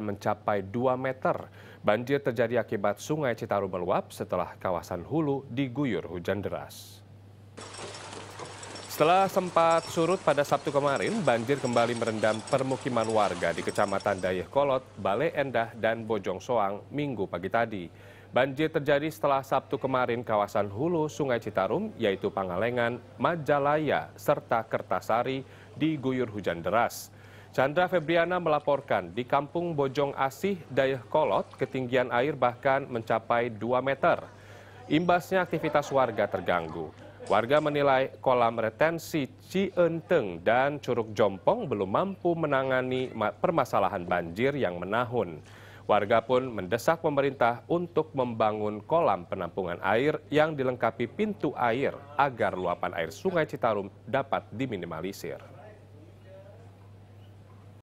mencapai 2 meter. Banjir terjadi akibat sungai Citarum meluap setelah kawasan hulu diguyur hujan deras. Setelah sempat surut pada Sabtu kemarin, banjir kembali merendam permukiman warga di Kecamatan Dayeh Kolot, Balai Endah, dan Bojong Soang minggu pagi tadi. Banjir terjadi setelah Sabtu kemarin kawasan hulu Sungai Citarum, yaitu Pangalengan, Majalaya, serta Kertasari diguyur hujan deras. Chandra Febriana melaporkan di kampung Bojong Asih, Dayakolot, ketinggian air bahkan mencapai 2 meter. Imbasnya aktivitas warga terganggu. Warga menilai kolam retensi Cienteng dan Curug Jompong belum mampu menangani permasalahan banjir yang menahun. Warga pun mendesak pemerintah untuk membangun kolam penampungan air yang dilengkapi pintu air agar luapan air sungai Citarum dapat diminimalisir.